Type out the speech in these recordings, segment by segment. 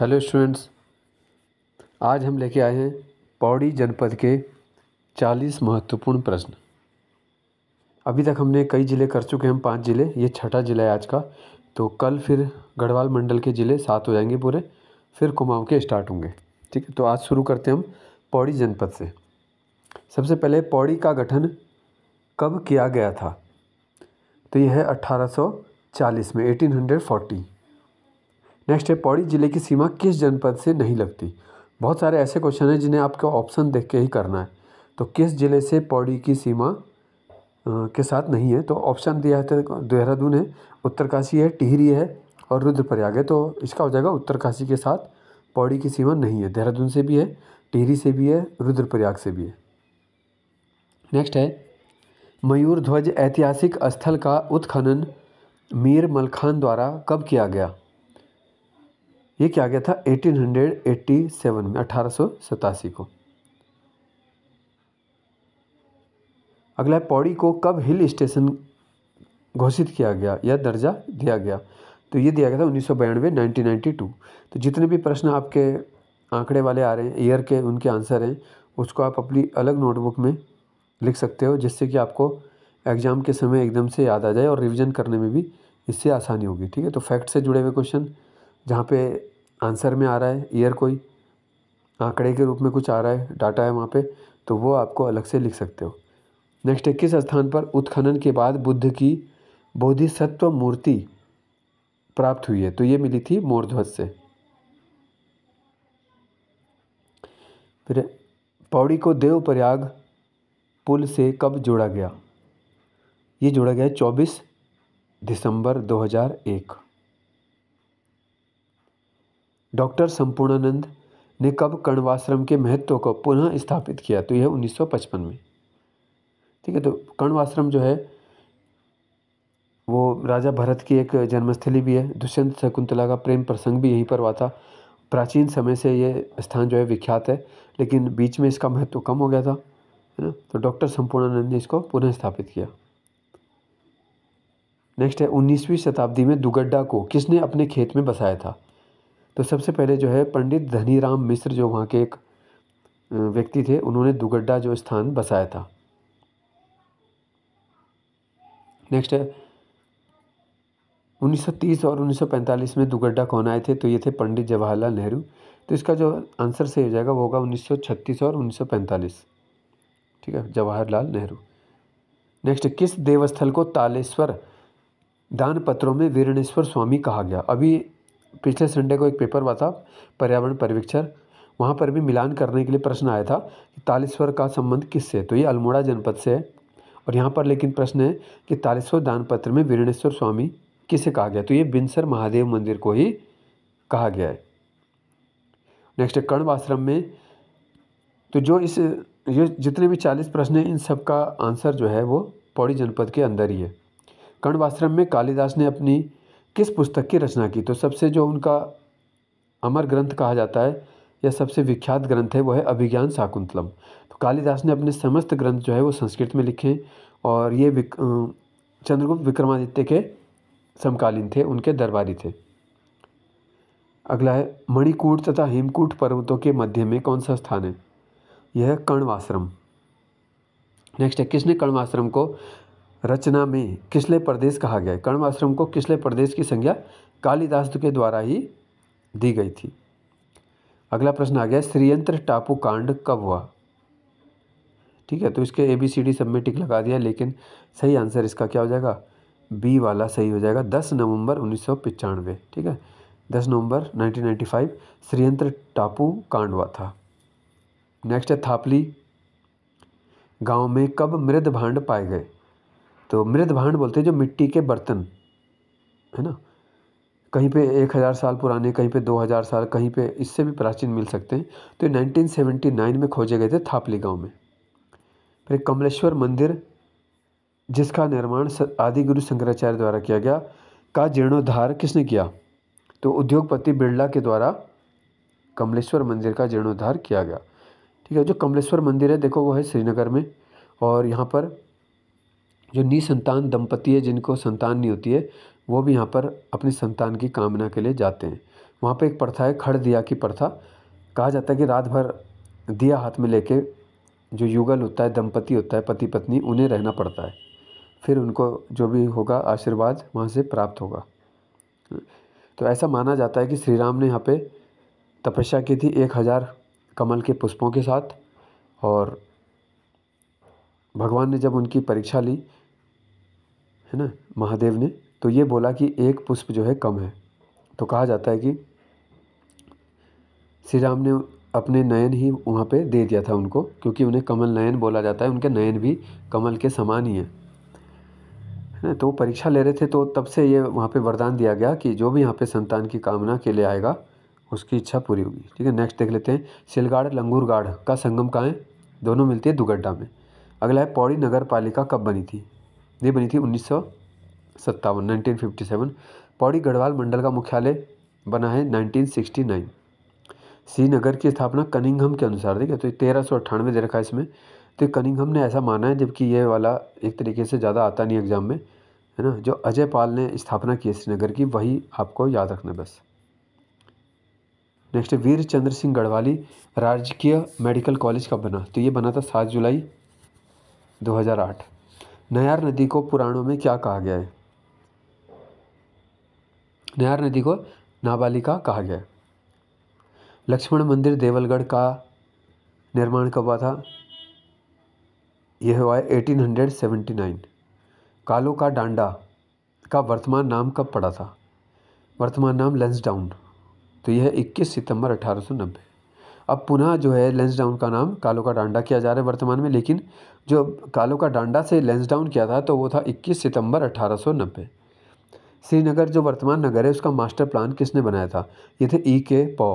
hello students आज हम लेके आए हैं पौड़ी जनपद के 40 महत्वपूर्ण प्रश्न अभी तक हमने कई ज़िले कर चुके हैं पांच ज़िले ये छठा ज़िला है आज का तो कल फिर गढ़वाल मंडल के ज़िले सात हो जाएंगे पूरे फिर कुमाऊं के स्टार्ट होंगे ठीक है तो आज शुरू करते हैं हम पौड़ी जनपद से सबसे पहले पौड़ी का गठन कब किया गया था तो यह है 1840 में एटीन नेक्स्ट है पौड़ी ज़िले की सीमा किस जनपद से नहीं लगती बहुत सारे ऐसे क्वेश्चन हैं जिन्हें आपको ऑप्शन देख के ही करना है तो किस ज़िले से पौड़ी की सीमा के साथ नहीं है तो ऑप्शन दिया है तो देहरादून है उत्तरकाशी है टिहरी है और रुद्रप्रयाग है तो इसका हो जाएगा उत्तरकाशी के साथ पौड़ी की सीमा नहीं है देहरादून से भी है टिहरी से भी है रुद्रप्रयाग से भी है नेक्स्ट है मयूर ध्वज ऐतिहासिक स्थल का उत्खनन मीर मलखान द्वारा कब किया गया ये क्या गया था 1887 में अठारह को अगला है पौड़ी को कब हिल स्टेशन घोषित किया गया या दर्जा दिया गया तो ये दिया गया था उन्नीस सौ बयानवे तो जितने भी प्रश्न आपके आंकड़े वाले आ रहे हैं ईयर के उनके आंसर हैं उसको आप अपनी अलग नोटबुक में लिख सकते हो जिससे कि आपको एग्ज़ाम के समय एकदम से याद आ जाए और रिविज़न करने में भी इससे आसानी होगी ठीक है तो फैक्ट से जुड़े हुए क्वेश्चन जहाँ पे आंसर में आ रहा है ईयर कोई आंकड़े के रूप में कुछ आ रहा है डाटा है वहाँ पे तो वो आपको अलग से लिख सकते हो नेक्स्ट है किस स्थान पर उत्खनन के बाद बुद्ध की बोधिसत्व मूर्ति प्राप्त हुई है तो ये मिली थी मोरध्वज से फिर पौड़ी को देव प्रयाग पुल से कब जोड़ा गया ये जोड़ा गया 24 दिसंबर 2001 डॉक्टर संपूर्णानंद ने कब कर्णवाश्रम के महत्व को पुनः स्थापित किया तो यह 1955 में ठीक है तो कर्णवाश्रम जो है वो राजा भरत की एक जन्मस्थली भी है दुष्यंत शकुंतला का प्रेम प्रसंग भी यहीं पर हुआ था प्राचीन समय से ये स्थान जो है विख्यात है लेकिन बीच में इसका महत्व कम हो गया था है ना तो डॉक्टर संपूर्णानंद ने इसको पुनः स्थापित किया नेक्स्ट है 19वीं शताब्दी में दुगड्डा को किसने अपने खेत में बसाया था तो सबसे पहले जो है पंडित धनीराम मिश्र जो वहाँ के एक व्यक्ति थे उन्होंने दुगड्डा जो स्थान बसाया था नेक्स्ट है 1930 और 1945 में दुगड्डा कौन आए थे तो ये थे पंडित जवाहरलाल नेहरू तो इसका जो आंसर सही हो जाएगा वो होगा 1936 और 1945 ठीक है जवाहरलाल नेहरू नेक्स्ट किस देवस्थल को तालेश्वर दान पत्रों में वीरणेश्वर स्वामी कहा गया अभी पिछले संडे को एक पेपर हुआ था पर्यावरण परिवीक्षण वहाँ पर भी मिलान करने के लिए प्रश्न आया था कि तालेश्वर का संबंध किससे तो ये अल्मोड़ा जनपद से है और यहाँ पर लेकिन प्रश्न है कि तालेश्वर दानपत्र में वीरणेश्वर स्वामी किसे कहा गया तो ये बिनसर महादेव मंदिर को ही कहा गया है नेक्स्ट है कर्ण आश्रम में तो जो इस ये जितने भी चालीस प्रश्न हैं इन सब का आंसर जो है वो पौड़ी जनपद के अंदर ही है कर्ण आश्रम में कालिदास ने अपनी किस पुस्तक की रचना की तो सबसे जो उनका अमर ग्रंथ कहा जाता है या सबसे विख्यात ग्रंथ है वह है अभिज्ञान शाकुंतलम तो कालिदास ने अपने समस्त ग्रंथ जो है वो संस्कृत में लिखे और ये विक, चंद्रगुप्त विक्रमादित्य के समकालीन थे उनके दरबारी थे अगला है मणिकूट तथा हेमकूट पर्वतों के मध्य में कौन सा स्थान है यह कर्णवाश्रम नेक्स्ट है किसने कर्णवाश्रम को रचना में किसले प्रदेश कहा गया है कण्व आश्रम को किसले प्रदेश की संज्ञा कालिदास के द्वारा ही दी गई थी अगला प्रश्न आ गया श्रीयंत्र टापू कांड कब हुआ ठीक है तो इसके ए बी सी डी सब में टिक लगा दिया लेकिन सही आंसर इसका क्या हो जाएगा बी वाला सही हो जाएगा दस नवंबर उन्नीस ठीक है दस नवंबर 1995 श्रीयंत्र टापू कांड हुआ था नेक्स्ट है थापली गांव में कब मृद भांड पाए गए तो मृद भांड बोलते हैं जो मिट्टी के बर्तन है ना कहीं पे एक हज़ार साल पुराने कहीं पे दो हज़ार साल कहीं पे इससे भी प्राचीन मिल सकते हैं तो ये नाइन में खोजे गए थे थापली गांव में फिर कमलेश्वर मंदिर जिसका निर्माण आदि गुरु शंकराचार्य द्वारा किया गया का जीर्णोद्धार किसने किया तो उद्योगपति बिरला के द्वारा कमलेश्वर मंदिर का जीर्णोद्धार किया गया ठीक है जो कमलेश्वर मंदिर है देखो वो है श्रीनगर में और यहाँ पर जो निसंतान दंपति है जिनको संतान नहीं होती है वो भी यहाँ पर अपनी संतान की कामना के लिए जाते हैं वहाँ पर एक प्रथा है खड़ दिया की प्रथा कहा जाता है कि रात भर दिया हाथ में लेके जो युगल होता है दंपति होता है पति पत्नी उन्हें रहना पड़ता है फिर उनको जो भी होगा आशीर्वाद वहाँ से प्राप्त होगा तो ऐसा माना जाता है कि श्री राम ने यहाँ पे तपस्या की थी एक हज़ार कमल के पुष्पों के साथ और भगवान ने जब उनकी परीक्षा ली है ना महादेव ने तो ये बोला कि एक पुष्प जो है कम है तो कहा जाता है कि श्री राम ने अपने नयन ही वहाँ पे दे दिया था उनको क्योंकि उन्हें कमल नयन बोला जाता है उनके नयन भी कमल के समान ही हैं है ना तो परीक्षा ले रहे थे तो तब से ये वहाँ पे वरदान दिया गया कि जो भी यहाँ पे संतान की कामना के लिए आएगा उसकी इच्छा पूरी होगी ठीक है नेक्स्ट देख लेते हैं सिलगाड़ लंगूरगाढ़ का संगम कहाँ है दोनों मिलती है दुगड्डा में अगला है पौड़ी नगर पालिका कब बनी थी ये बनी थी उन्नीस सौ सत्तावन nineteen fifty seven Pauri Garhwal मंडल का मुख्यालय बना है नाइनटीन सिक्सटी नाइन श्रीनगर की स्थापना कनिंगहम के अनुसार देखिए तो तेरह सौ अट्ठानवे दे रखा है इसमें तो कनिंगहम ने ऐसा माना है जबकि ये वाला एक तरीके से ज़्यादा आता नहीं एग्ज़ाम में है ना जो अजय पाल ने स्थापना की है श्रीनगर की वही आपको याद रखना बस next Veer Chandra Singh Garhwali Rajkiya medical college कब बना तो ये बना था सात जुलाई दो नयार नदी को पुराणों में क्या कहा गया है नयार नदी को नाबालिका कहा गया है लक्ष्मण मंदिर देवलगढ़ का निर्माण कब हुआ था यह हुआ है एटीन हंड्रेड सेवेंटी नाइन कालो का डांडा का वर्तमान नाम कब पड़ा था वर्तमान नाम लेंस डाउन तो यह इक्कीस सितंबर नब्बे अब पुनः जो है लेंस डाउन का नाम कालो का डांडा किया जा रहा है वर्तमान में लेकिन जो कालो का डांडा से लेंस डाउन किया था तो वो था 21 सितंबर 1890 श्रीनगर जो वर्तमान नगर है उसका मास्टर प्लान किसने बनाया था ये थे ई के पौ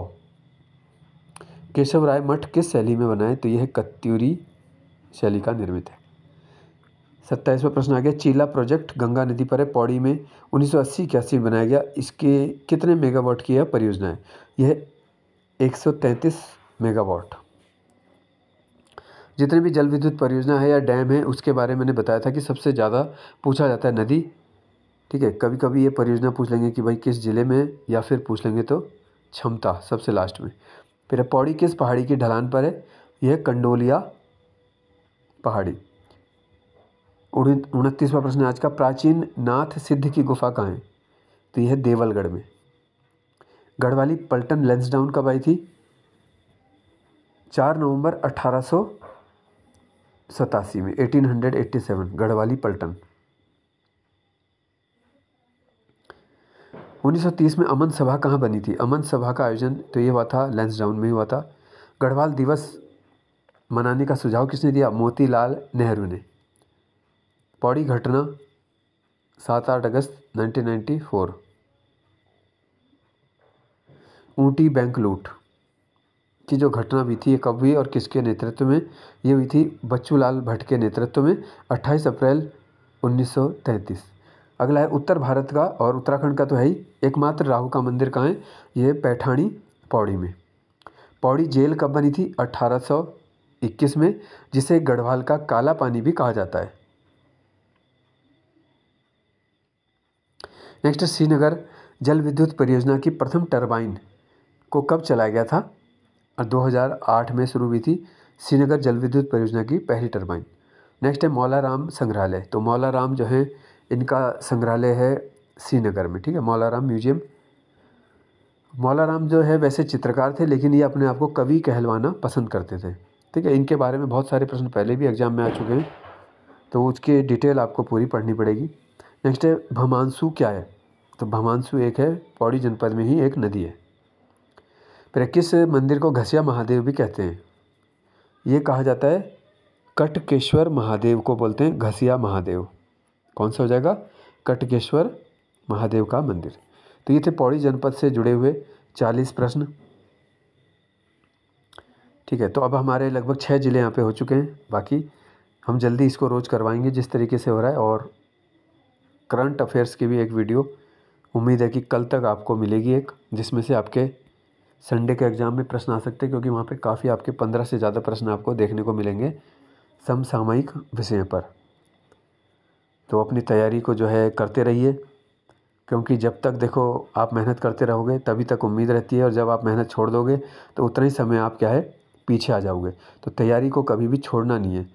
केशव राय मठ किस शैली में बनाए तो यह कत्यूरी शैली का निर्मित है सत्ताईसवा प्रश्न आ गया चीला प्रोजेक्ट गंगा नदी पर है पौड़ी में उन्नीस सौ अस्सी इक्यासी में बनाया गया इसके कितने मेगावाट की यह परियोजना है यह एक सौ तैंतीस मेगावाट जितने भी जल विद्युत परियोजना है या डैम है उसके बारे में मैंने बताया था कि सबसे ज़्यादा पूछा जाता है नदी ठीक है कभी कभी ये परियोजना पूछ लेंगे कि भाई किस ज़िले में या फिर पूछ लेंगे तो क्षमता सबसे लास्ट में फिर पौड़ी किस पहाड़ी की ढलान पर है यह कंडोलिया पहाड़ी उनतीसवा प्रश्न आज का प्राचीन नाथ सिद्ध की गुफा कहाँ है तो यह देवलगढ़ में गढ़वाली पल्टन लेंसडाउन कब आई थी चार नवंबर अठारह सतासी में 1887 गढ़वाली पलटन 1930 में अमन सभा कहाँ बनी थी अमन सभा का आयोजन तो ये हुआ था लेंस डाउन में हुआ था गढ़वाल दिवस मनाने का सुझाव किसने दिया मोतीलाल नेहरू ने पौड़ी घटना सात आठ अगस्त 1994 ऊटी बैंक लूट की जो घटना हुई थी ये कब हुई और किसके नेतृत्व में ये हुई थी बच्चूलाल भट्ट के नेतृत्व में 28 अप्रैल 1933 अगला है उत्तर भारत का और उत्तराखंड का तो है ही एकमात्र राहु का मंदिर कहाँ है ये पैठानी पौड़ी में पौड़ी जेल कब बनी थी 1821 में जिसे गढ़वाल का काला पानी भी कहा जाता है नेक्स्ट श्रीनगर जल विद्युत परियोजना की प्रथम टर्बाइन को कब चलाया गया था 2008 में शुरू हुई थी श्रीनगर जल विद्युत परियोजना की पहली टर्बाइन नेक्स्ट है मौलाराम संग्रहालय तो मौलाराम जो है इनका संग्रहालय है श्रीनगर में ठीक है मौलाराम म्यूजियम मौलाराम जो है वैसे चित्रकार थे लेकिन ये अपने आप को कवि कहलवाना पसंद करते थे ठीक है इनके बारे में बहुत सारे प्रश्न पहले भी एग्जाम में आ चुके हैं तो उसकी डिटेल आपको पूरी पढ़नी पड़ेगी नेक्स्ट है भमांसु क्या है तो भमांसु एक है पौड़ी जनपद में ही एक नदी है फिर किस मंदिर को घसिया महादेव भी कहते हैं ये कहा जाता है कटकेश्वर महादेव को बोलते हैं घसिया महादेव कौन सा हो जाएगा कटकेश्वर महादेव का मंदिर तो ये थे पौड़ी जनपद से जुड़े हुए चालीस प्रश्न ठीक है तो अब हमारे लगभग छः ज़िले यहाँ पे हो चुके हैं बाकी हम जल्दी इसको रोज़ करवाएंगे जिस तरीके से हो रहा है और करंट अफेयर्स की भी एक वीडियो उम्मीद है कि कल तक आपको मिलेगी एक जिसमें से आपके संडे के एग्ज़ाम में प्रश्न आ सकते हैं क्योंकि वहाँ पे काफ़ी आपके पंद्रह से ज़्यादा प्रश्न आपको देखने को मिलेंगे समसामयिक विषय पर तो अपनी तैयारी को जो है करते रहिए क्योंकि जब तक देखो आप मेहनत करते रहोगे तभी तक उम्मीद रहती है और जब आप मेहनत छोड़ दोगे तो उतना ही समय आप क्या है पीछे आ जाओगे तो तैयारी को कभी भी छोड़ना नहीं है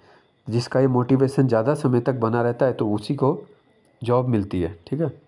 जिसका ये मोटिवेशन ज़्यादा समय तक बना रहता है तो उसी को जॉब मिलती है ठीक है